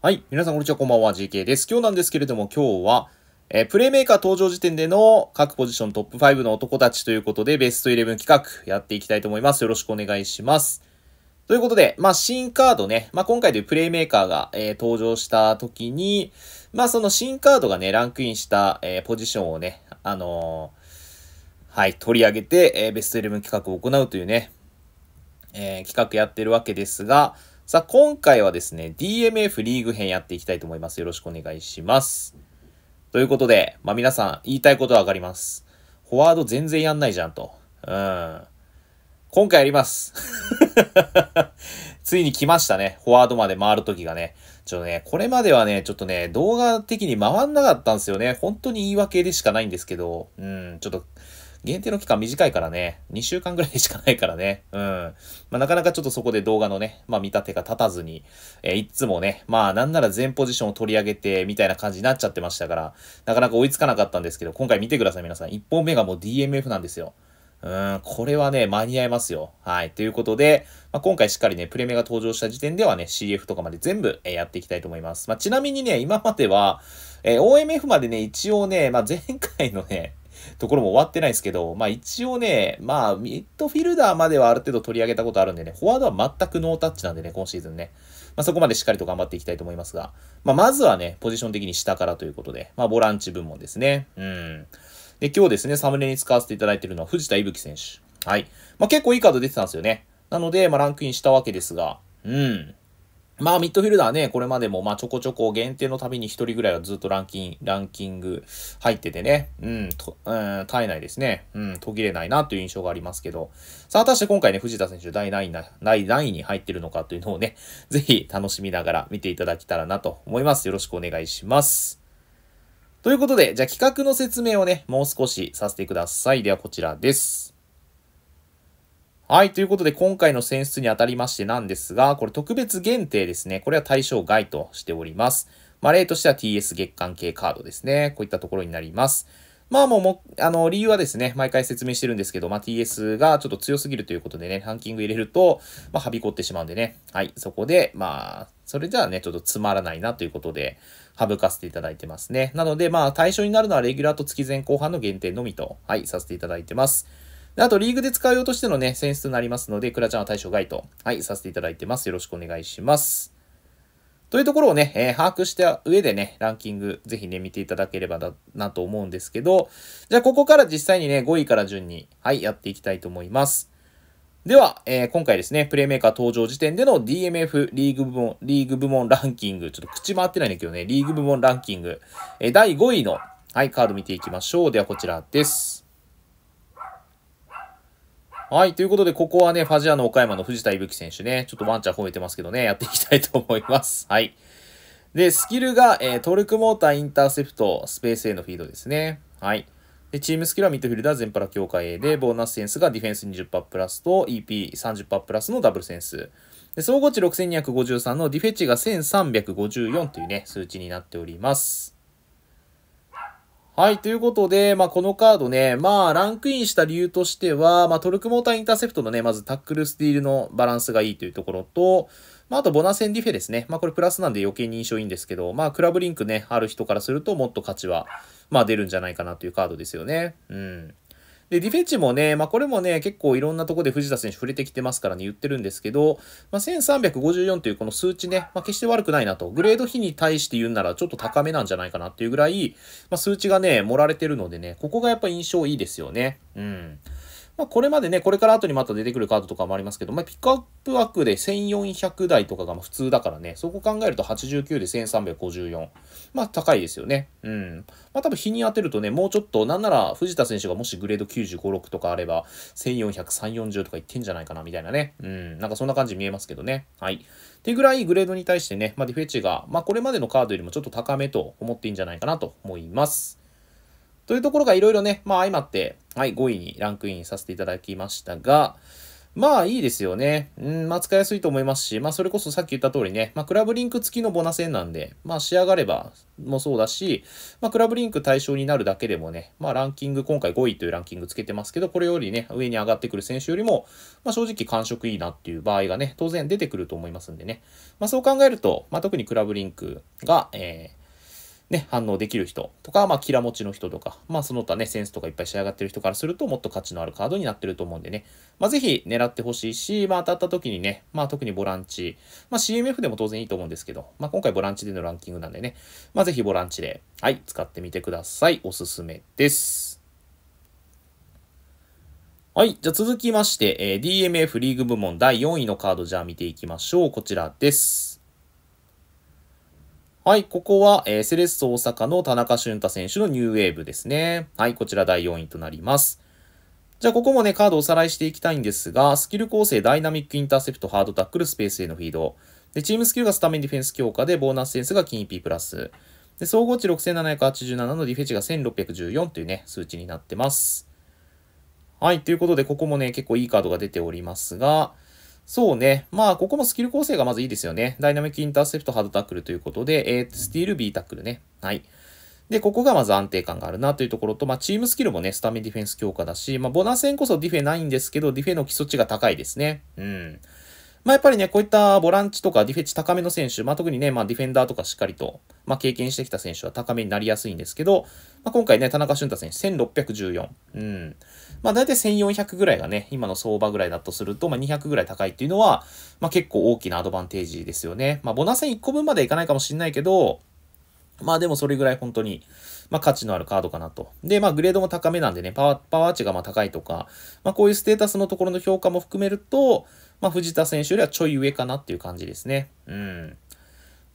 はい。皆さん、こんにちは。こんばんは。GK です。今日なんですけれども、今日は、えー、プレイメーカー登場時点での各ポジショントップ5の男たちということで、ベスト11企画やっていきたいと思います。よろしくお願いします。ということで、まあ、新カードね、まあ、今回でプレイメーカーが、えー、登場した時に、まあ、その新カードがね、ランクインした、えー、ポジションをね、あのはい、取り上げて、えベスト11企画を行うというね、え企画やってるわけですが、さあ、今回はですね、DMF リーグ編やっていきたいと思います。よろしくお願いします。ということで、まあ皆さん言いたいことはわかります。フォワード全然やんないじゃんと。うん。今回やります。ついに来ましたね。フォワードまで回るときがね。ちょっとね、これまではね、ちょっとね、動画的に回んなかったんですよね。本当に言い訳でしかないんですけど、うん、ちょっと、限定の期間短いからね、2週間ぐらいしかないからね、うん。まあ、なかなかちょっとそこで動画のね、まあ、見立てが立たずに、えー、いつもね、まあ、なんなら全ポジションを取り上げて、みたいな感じになっちゃってましたから、なかなか追いつかなかったんですけど、今回見てください、皆さん。1本目がもう DMF なんですよ。うん、これはね、間に合いますよ。はい。ということで、まあ、今回しっかりね、プレミアが登場した時点ではね、CF とかまで全部、えー、やっていきたいと思います。まあ、ちなみにね、今までは、えー、OMF までね、一応ね、まあ、前回のね、ところも終わってないですけど、まあ一応ね、まあミッドフィルダーまではある程度取り上げたことあるんでね、フォワードは全くノータッチなんでね、今シーズンね。まあそこまでしっかりと頑張っていきたいと思いますが、まあまずはね、ポジション的に下からということで、まあボランチ部門ですね。うん。で、今日ですね、サムネに使わせていただいているのは藤田伊吹選手。はい。まあ結構いいカード出てたんですよね。なので、まあランクインしたわけですが、うん。まあ、ミッドフィルダーね、これまでも、まあ、ちょこちょこ限定のたびに一人ぐらいはずっとランキング、ランキング入っててね、うん、と、うん、耐えないですね。うん、途切れないなという印象がありますけど、さあ、果たして今回ね、藤田選手第何位な、第何位に入ってるのかというのをね、ぜひ楽しみながら見ていただけたらなと思います。よろしくお願いします。ということで、じゃあ企画の説明をね、もう少しさせてください。ではこちらです。はい。ということで、今回の選出にあたりましてなんですが、これ特別限定ですね。これは対象外としております。まあ、例としては TS 月間系カードですね。こういったところになります。まあもうも、あの、理由はですね、毎回説明してるんですけど、まあ TS がちょっと強すぎるということでね、ランキング入れると、まあはびこってしまうんでね、はい、そこで、まあ、それじゃあね、ちょっとつまらないなということで、省かせていただいてますね。なので、まあ対象になるのはレギュラーと月前後半の限定のみと、はい、させていただいてます。あと、リーグで使う用としてのね、選出になりますので、クラちゃんは対象外と、はい、させていただいてます。よろしくお願いします。というところをね、えー、把握した上でね、ランキング、ぜひね、見ていただければだなと思うんですけど、じゃあ、ここから実際にね、5位から順に、はい、やっていきたいと思います。では、えー、今回ですね、プレイメーカー登場時点での DMF リーグ部門、リーグ部門ランキング、ちょっと口回ってないんだけどね、リーグ部門ランキング、えー、第5位の、はい、カード見ていきましょう。では、こちらです。はい。ということで、ここはね、ファジアの岡山の藤田伊吹選手ね、ちょっとワンちゃん褒めてますけどね、やっていきたいと思います。はい。で、スキルが、えー、トルクモーターインターセプト、スペース A のフィードですね。はい。で、チームスキルはミッドフィルダー、全パラ強化 A で、ボーナスセンスがディフェンス20パープラスと EP30 パープラスのダブルセンス。で、総合値6253のディフェチが1354というね、数値になっております。はい、ということで、まあ、このカードね、まあ、ランクインした理由としては、まあ、トルクモーターインターセプトのね、まずタックルスティールのバランスがいいというところと、まあ、あとボナセンディフェですね。まあ、これプラスなんで余計に印象いいんですけど、まあ、クラブリンクね、ある人からするともっと価値は、まあ、出るんじゃないかなというカードですよね。うん。で、ディフェチもね、まあ、これもね、結構いろんなとこで藤田選手触れてきてますからね、言ってるんですけど、まあ、1354というこの数値ね、まあ、決して悪くないなと。グレード比に対して言うならちょっと高めなんじゃないかなっていうぐらい、まあ、数値がね、盛られてるのでね、ここがやっぱ印象いいですよね。うん。まあ、これまでね、これから後にまた出てくるカードとかもありますけど、まあ、ピックアップ枠で1400台とかがま普通だからね、そこ考えると89で1354。まあ、高いですよね。うん。まあ、多分日に当てるとね、もうちょっと、なんなら藤田選手がもしグレード95、6とかあれば、1400、340とかいってんじゃないかな、みたいなね。うん。なんかそんな感じ見えますけどね。はい。ってぐらいグレードに対してね、まあ、ディフェッチが、まあ、これまでのカードよりもちょっと高めと思っていいんじゃないかなと思います。というところがいろいろね、まあ、相まって、はい、5位にランクインさせていただきましたが、まあいいですよね。うん、まあ使いやすいと思いますし、まあそれこそさっき言った通りね、まあクラブリンク付きのボナセンなんで、まあ仕上がればもそうだし、まあクラブリンク対象になるだけでもね、まあランキング、今回5位というランキングつけてますけど、これよりね、上に上がってくる選手よりも、まあ正直感触いいなっていう場合がね、当然出てくると思いますんでね。まあそう考えると、まあ特にクラブリンクが、えー、ね、反応できる人とか、まあ、キラ持ちの人とか、まあ、その他ね、センスとかいっぱい仕上がってる人からすると、もっと価値のあるカードになってると思うんでね、まあ、ぜひ狙ってほしいし、まあ、当たった時にね、まあ、特にボランチ、まあ、CMF でも当然いいと思うんですけど、まあ、今回ボランチでのランキングなんでね、まあ、ぜひボランチで、はい、使ってみてください。おすすめです。はい。じゃあ続きまして、えー、DMF リーグ部門第4位のカードじゃあ見ていきましょう。こちらです。はい、ここは、えー、セレッソ大阪の田中俊太選手のニューウェーブですね。はい、こちら第4位となります。じゃあ、ここもね、カードをおさらいしていきたいんですが、スキル構成、ダイナミックインターセプト、ハードタックル、スペースへのフィード。で、チームスキルがスタメンディフェンス強化で、ボーナスセンスが金 P プラス。で、総合値6787のディフェチが1614というね、数値になってます。はい、ということで、ここもね、結構いいカードが出ておりますが、そうね。まあ、ここもスキル構成がまずいいですよね。ダイナミックインターセプト、ハードタックルということで、えー、スティール、B タックルね。はい。で、ここがまず安定感があるなというところと、まあ、チームスキルもね、スタメンディフェンス強化だし、まあ、ボナー戦こそディフェないんですけど、ディフェの基礎値が高いですね。うん。まあ、やっぱりね、こういったボランチとかディフェ値高めの選手、まあ、特にね、まあ、ディフェンダーとかしっかりと、まあ、経験してきた選手は高めになりやすいんですけど、まあ、今回ね、田中俊太選手1614。うん。まあ、大体1400ぐらいがね、今の相場ぐらいだとすると、まあ、200ぐらい高いっていうのは、まあ、結構大きなアドバンテージですよね。まあ、ボナセン1個分までいかないかもしれないけど、まあでもそれぐらい本当に、まあ価値のあるカードかなと。で、まあグレードも高めなんでね、パワー、パワー値がまあ高いとか、まあこういうステータスのところの評価も含めると、まあ藤田選手よりはちょい上かなっていう感じですね。うん。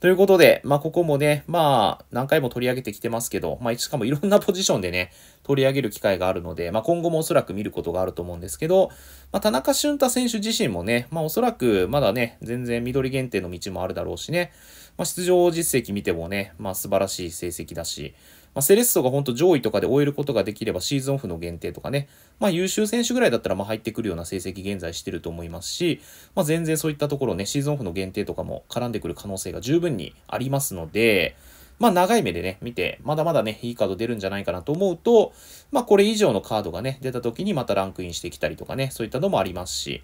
ということで、まあ、ここもね、まあ、何回も取り上げてきてますけど、まあ、しかもいろんな ポジションでね、取り上げる機会があるので、まあ、今後もおそらく見ることがあると思うんですけど、まあ、田中俊太選手自身もね、まあ、おそらくまだね、全然緑限定の道もあるだろうしね、まあ、出場実績見てもね、まあ、素晴らしい成績だし、まあ、セレッソが本当上位とかで終えることができればシーズンオフの限定とかね、まあ、優秀選手ぐらいだったらま入ってくるような成績現在してると思いますし、まあ、全然そういったところね、シーズンオフの限定とかも絡んでくる可能性が十分にありますので、まあ長い目でね、見て、まだまだね、いいカード出るんじゃないかなと思うと、まあこれ以上のカードがね、出た時にまたランクインしてきたりとかね、そういったのもありますし、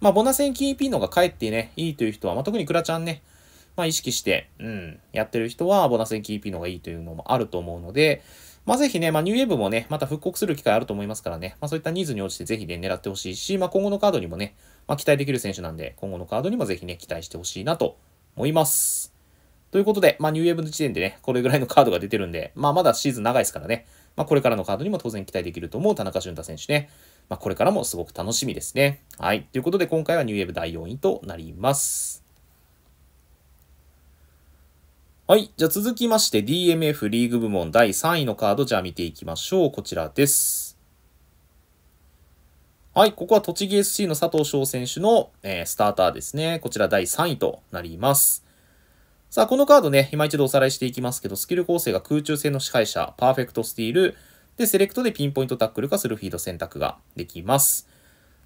まあボナセンキーピンのが帰ってね、いいという人は、まあ特にクラちゃんね、まあ、意識して、うん、やってる人はボナスンキーピーのがいいというのもあると思うので、まあ、ぜひね、まあ、ニューウェーブもね、また復刻する機会あると思いますからね、まあ、そういったニーズに応じてぜひね、狙ってほしいし、まあ、今後のカードにもね、まあ、期待できる選手なんで、今後のカードにもぜひね、期待してほしいなと思います。ということで、まあ、ニューウェーブの時点でね、これぐらいのカードが出てるんで、まあ、まだシーズン長いですからね、まあ、これからのカードにも当然期待できると思う田中俊太選手ね、まあ、これからもすごく楽しみですね。はい。ということで、今回はニューウェーブ第4位となります。はい。じゃあ続きまして DMF リーグ部門第3位のカード、じゃあ見ていきましょう。こちらです。はい。ここは栃木 SC の佐藤翔選手の、えー、スターターですね。こちら第3位となります。さあ、このカードね、今一度おさらいしていきますけど、スキル構成が空中戦の支配者、パーフェクトスティール、で、セレクトでピンポイントタックルかするフィード選択ができます。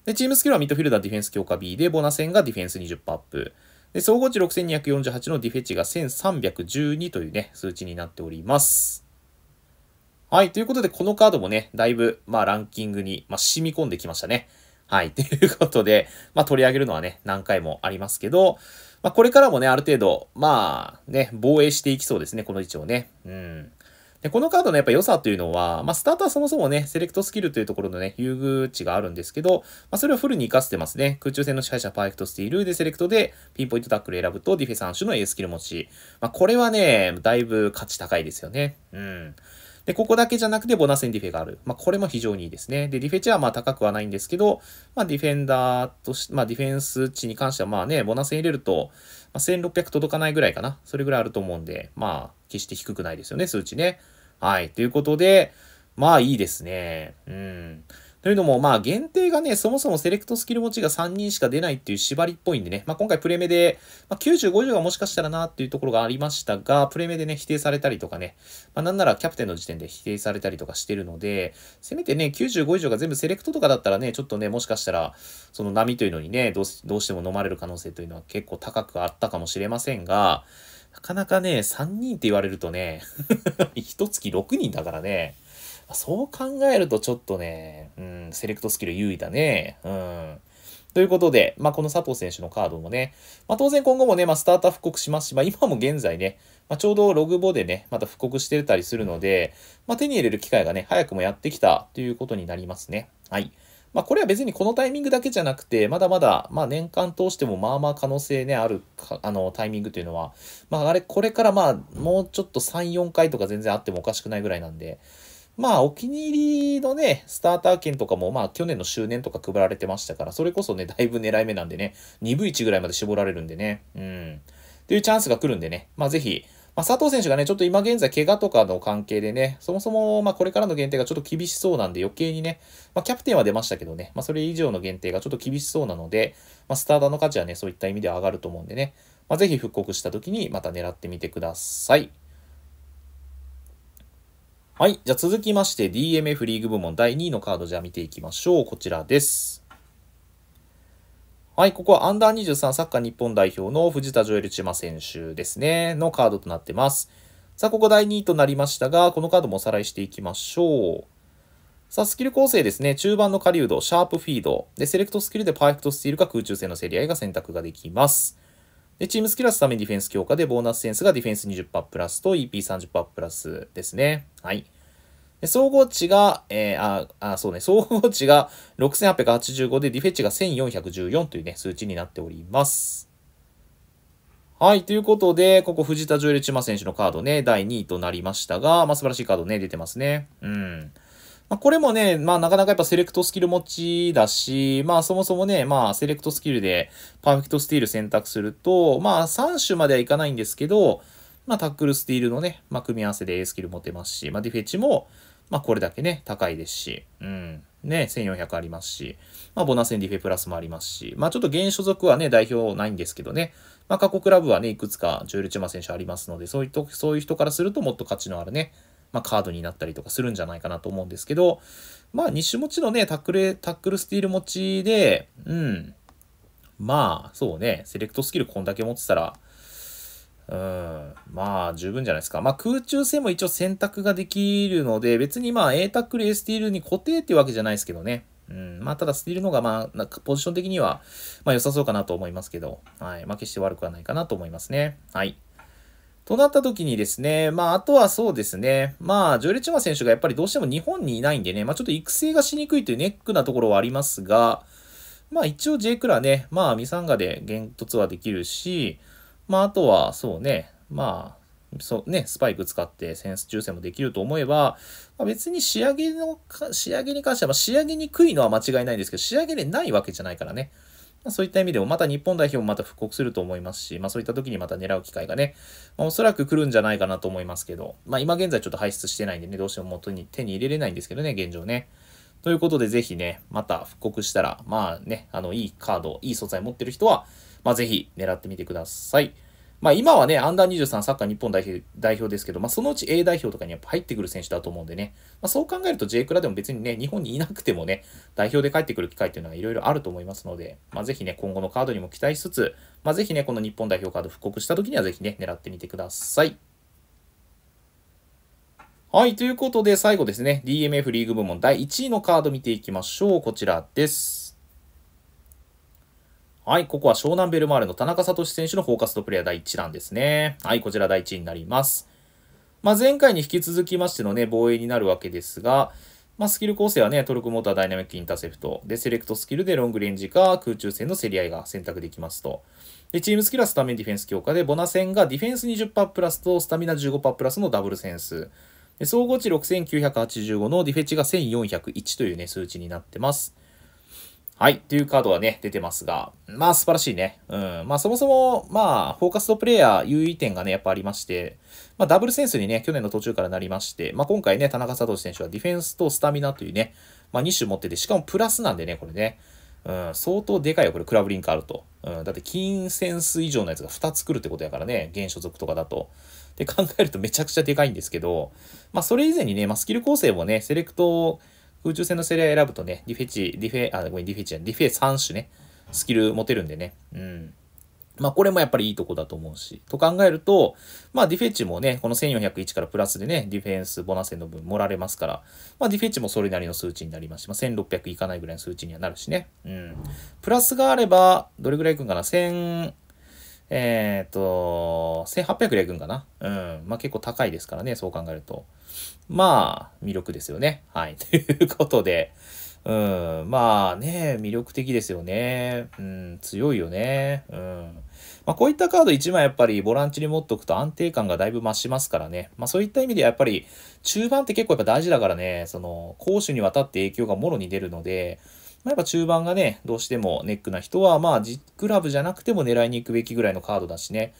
で、チームスキルはミッドフィルダー、ディフェンス強化 B で、ボーナス戦がディフェンス20%アップ。で総合値6248のディフェチが1312というね、数値になっております。はい。ということで、このカードもね、だいぶ、まあ、ランキングに、まあ、染み込んできましたね。はい。ということで、まあ、取り上げるのはね、何回もありますけど、まあ、これからもね、ある程度、まあ、ね、防衛していきそうですね、この位置をね。うん。で、このカードのやっぱ良さというのは、まあ、スタートはそもそもね、セレクトスキルというところのね、優遇値があるんですけど、まあ、それをフルに活かせてますね。空中戦の支配者パーフェクトスティールでセレクトでピンポイントタックル選ぶとディフェ3種の A スキル持ち。まあ、これはね、だいぶ価値高いですよね。うん。で、ここだけじゃなくてボナスにディフェがある。まあ、これも非常にいいですね。で、ディフェ値はまあ高くはないんですけど、まあ、ディフェンダーとし、まあ、ディフェンス値に関してはまあね、ボナスン入れると、まあ、1600届かないぐらいかな。それぐらいあると思うんで、まあ、決して低くないですよね、数値ね。はい。ということで、まあいいですね。うん。というのも、まあ、限定がね、そもそもセレクトスキル持ちが3人しか出ないっていう縛りっぽいんでね、まあ、今回プレメで、まあ、9 5以上がもしかしたらなっていうところがありましたが、プレメでね、否定されたりとかね、まあ、なんならキャプテンの時点で否定されたりとかしてるので、せめてね、95以上が全部セレクトとかだったらね、ちょっとね、もしかしたら、その波というのにね、どうどうしても飲まれる可能性というのは結構高くあったかもしれませんが、なかなかね、3人って言われるとね、1 月6人だからね、そう考えるとちょっとね、うん、セレクトスキル優位だね。うん。ということで、まあ、この佐藤選手のカードもね、まあ、当然今後もね、まあ、スターター復刻しますし、まあ、今も現在ね、まあ、ちょうどログボでね、また復刻してたりするので、まあ、手に入れる機会がね、早くもやってきたということになりますね。はい。まあ、これは別にこのタイミングだけじゃなくて、まだまだ、まあ、年間通してもまあまあ可能性ね、あるか、あの、タイミングというのは、まあ、あれ、これからまあ、もうちょっと3、4回とか全然あってもおかしくないぐらいなんで、まあ、お気に入りのね、スターター券とかも、まあ、去年の周年とか配られてましたから、それこそね、だいぶ狙い目なんでね、2分1ぐらいまで絞られるんでね、うん。っていうチャンスが来るんでね、まあ、ぜひ、まあ、佐藤選手がね、ちょっと今現在、怪我とかの関係でね、そもそも、まあ、これからの限定がちょっと厳しそうなんで、余計にね、まあ、キャプテンは出ましたけどね、まあ、それ以上の限定がちょっと厳しそうなので、まあ、スターターの価値はね、そういった意味では上がると思うんでね、まあ、ぜひ復刻した時にまた狙ってみてください。はい。じゃあ続きまして DMF リーグ部門第2位のカードじゃあ見ていきましょう。こちらです。はい。ここはアンダー23サッカー日本代表の藤田ジョエルチマ選手ですね。のカードとなってます。さあ、ここ第2位となりましたが、このカードもおさらいしていきましょう。さあ、スキル構成ですね。中盤の狩人、シャープフィード。で、セレクトスキルでパーフェクトスティールか空中戦の競り合いが選択ができます。で、チームスキルはスためにディフェンス強化で、ボーナスセンスがディフェンス20%プラスと EP30% プラスですね。はい。で総合値が、えー、あ、あ、そうね、総合値が6885で、ディフェッチが1414というね、数値になっております。はい。ということで、ここ藤田ジョエル・チマ選手のカードね、第2位となりましたが、まあ、素晴らしいカードね、出てますね。うん。まあ、これもね、まあなかなかやっぱセレクトスキル持ちだし、まあそもそもね、まあセレクトスキルでパーフェクトスティール選択すると、まあ3種まではいかないんですけど、まあタックルスティールのね、まあ組み合わせで A スキル持てますし、まあディフェチも、まあこれだけね、高いですし、うん。ね、1400ありますし、まあボナセンディフェプラスもありますし、まあちょっと現所属はね、代表ないんですけどね、まあ過去クラブはね、いくつかジョエル・チェマ選手ありますので、そういう人からするともっと価値のあるね、まあ、カードになったりとかするんじゃないかなと思うんですけど、まあ、2種持ちのね、タックル、タックルスティール持ちで、うん。まあ、そうね、セレクトスキルこんだけ持ってたら、うん、まあ、十分じゃないですか。まあ、空中戦も一応選択ができるので、別にまあ、A タックル、A スティールに固定っていうわけじゃないですけどね。うん、まあ、ただ、スティールの方が、まあ、なんかポジション的には、まあ、良さそうかなと思いますけど、はい。まあ、決して悪くはないかなと思いますね。はい。となった時にですね、まあ、あとはそうですね、まあ、ジョエル・チマ選手がやっぱりどうしても日本にいないんでね、まあ、ちょっと育成がしにくいというネックなところはありますが、まあ、一応 J クラね、まあ、ミサンガで現突はできるし、まあ、あとは、そうね、まあ、そうね、スパイク使ってセンス抽選もできると思えば、まあ、別に仕上げの、仕上げに関しては、ま仕上げにくいのは間違いないんですけど、仕上げでないわけじゃないからね。まあ、そういった意味でも、また日本代表もまた復刻すると思いますし、まあ、そういった時にまた狙う機会がね、まあ、おそらく来るんじゃないかなと思いますけど、まあ、今現在ちょっと排出してないんでね、どうしても元に手に入れれないんですけどね、現状ね。ということで、ぜひね、また復刻したら、まあね、あの、いいカード、いい素材持ってる人は、まあ、ぜひ狙ってみてください。まあ、今はね、アンダー23サッカー日本代表代表ですけど、まあ、そのうち A 代表とかにやっぱ入ってくる選手だと思うんでね、まあ、そう考えると J クラでも別にね、日本にいなくてもね、代表で帰ってくる機会っていうのはいろいろあると思いますので、まあ、ぜひね、今後のカードにも期待しつつ、まあ、ぜひね、この日本代表カード復刻した時にはぜひね、狙ってみてください。はい、ということで最後ですね、DMF リーグ部門第1位のカード見ていきましょう。こちらです。はい、ここは湘南ベルマーレの田中聡選手のフォーカストプレイヤー第1弾ですね。はい、こちら第1位になります。まあ、前回に引き続きましてのね、防衛になるわけですが、まあ、スキル構成はね、トルクモーターダイナミックインターセプト。で、セレクトスキルでロングレンジか空中戦の競り合いが選択できますと。で、チームスキルはスタメンディフェンス強化で、ボナ戦がディフェンス20%プラスとスタミナ15%プラスのダブルセンス。で、総合値6985のディフェチが1401というね、数値になってます。はい、というカードがね、出てますが、まあ素晴らしいね。うん。まあそもそも、まあ、フォーカスとプレイヤー優位点がね、やっぱありまして、まあダブルセンスにね、去年の途中からなりまして、まあ今回ね、田中聡選手はディフェンスとスタミナというね、まあ2種持ってて、しかもプラスなんでね、これね。うん、相当でかいよ、これ、クラブリンクあると。うん、だって、金センス以上のやつが2つ来るってことやからね、現所属とかだと。で、考えるとめちゃくちゃでかいんですけど、まあ、それ以前にね、まあ、スキル構成もね、セレクト空中戦のセリア選ぶとね、ディフェチ、ディフェ、あ、ごめん、ディフェチじディフェ3種ね、スキル持てるんでね。うん。まあこれもやっぱりいいとこだと思うし、と考えると、まあディフェッチもね、この1401からプラスでね、ディフェンスボナセの分盛られますから、まあディフェッチもそれなりの数値になりますし、まあ1600いかないぐらいの数値にはなるしね。うん。プラスがあれば、どれぐらいいくんかな ?1000、えっ、ー、と、1800レんかな。うん。まあ結構高いですからね、そう考えると。まあ、魅力ですよね。はい。ということで、うん。まあね、魅力的ですよね。うん。強いよね。うん。まあこういったカード1枚やっぱりボランチに持っとくと安定感がだいぶ増しますからね。まあそういった意味でやっぱり中盤って結構やっぱ大事だからね、その攻守にわたって影響がもろに出るので、まあ、やっぱ中盤がね、どうしてもネックな人は、まあ、クラブじゃなくても狙いに行くべきぐらいのカードだしね。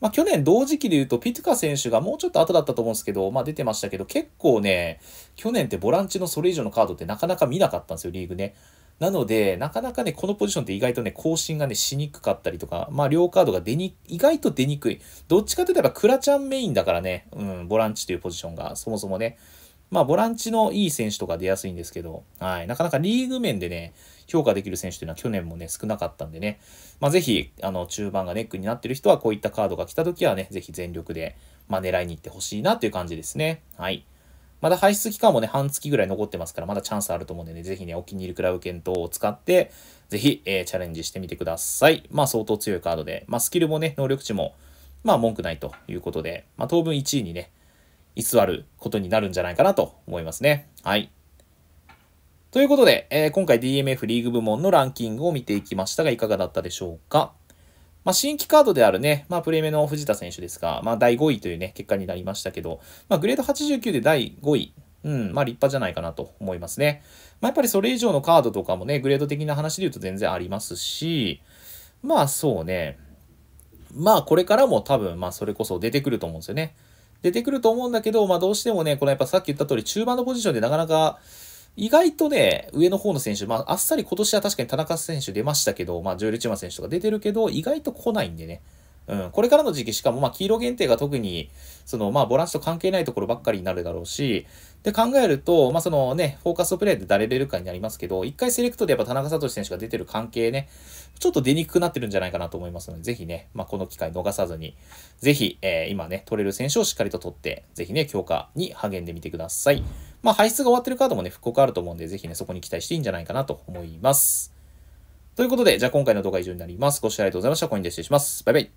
まあ、去年同時期で言うと、ピトゥカ選手がもうちょっと後だったと思うんですけど、まあ、出てましたけど、結構ね、去年ってボランチのそれ以上のカードってなかなか見なかったんですよ、リーグね。なので、なかなかね、このポジションって意外とね、更新がね、しにくかったりとか、まあ、両カードが出に、意外と出にくい。どっちかといっぱクラちゃんメインだからね、うん、ボランチというポジションが、そもそもね。まあ、ボランチのいい選手とか出やすいんですけど、はい、なかなかリーグ面でね、評価できる選手というのは去年もね、少なかったんでね、まあ、ぜひ、あの、中盤がネックになってる人は、こういったカードが来た時はね、ぜひ全力で、まあ、狙いに行ってほしいなという感じですね。はい。まだ排出期間もね、半月ぐらい残ってますから、まだチャンスあると思うんでね、ぜひね、お気に入りクラブ検討を使って、ぜひ、えー、チャレンジしてみてください。まあ、相当強いカードで、まあ、スキルもね、能力値も、まあ、文句ないということで、まあ、当分1位にね、居座ることになるんじゃないかなと思いますね。はい。ということで、えー、今回 DMF リーグ部門のランキングを見ていきましたが、いかがだったでしょうか。まあ、新規カードであるね、まあ、プレミアの藤田選手ですが、まあ、第5位というね、結果になりましたけど、まあ、グレード89で第5位、うん、まあ、立派じゃないかなと思いますね。まあ、やっぱりそれ以上のカードとかもね、グレード的な話で言うと全然ありますし、まあ、そうね、まあ、これからも多分、まあ、それこそ出てくると思うんですよね。出てくると思うんだけど、まあどうしてもね、このやっぱさっき言った通り中盤のポジションでなかなか意外とね、上の方の選手、まあ、あっさり今年は確かに田中選手出ましたけど、まあ、ジョエル・チュマ選手とか出てるけど、意外と来ないんでね。うん、これからの時期、しかも、まあ、黄色限定が特に、その、まあ、ボランチと関係ないところばっかりになるだろうし、で、考えると、まあ、そのね、フォーカスプレーで誰出るかになりますけど、一回セレクトでやっぱ田中聡選手が出てる関係ね、ちょっと出にくくなってるんじゃないかなと思いますので、ぜひね、まあ、この機会逃さずに、ぜひ、えー、今ね、取れる選手をしっかりと取って、ぜひね、強化に励んでみてください。まあ、排出が終わってるカードもね、復刻あると思うんで、ぜひね、そこに期待していいんじゃないかなと思います。ということで、じゃあ今回の動画は以上になります。ご視聴ありがとうございました。コインで失礼します。バイバイ。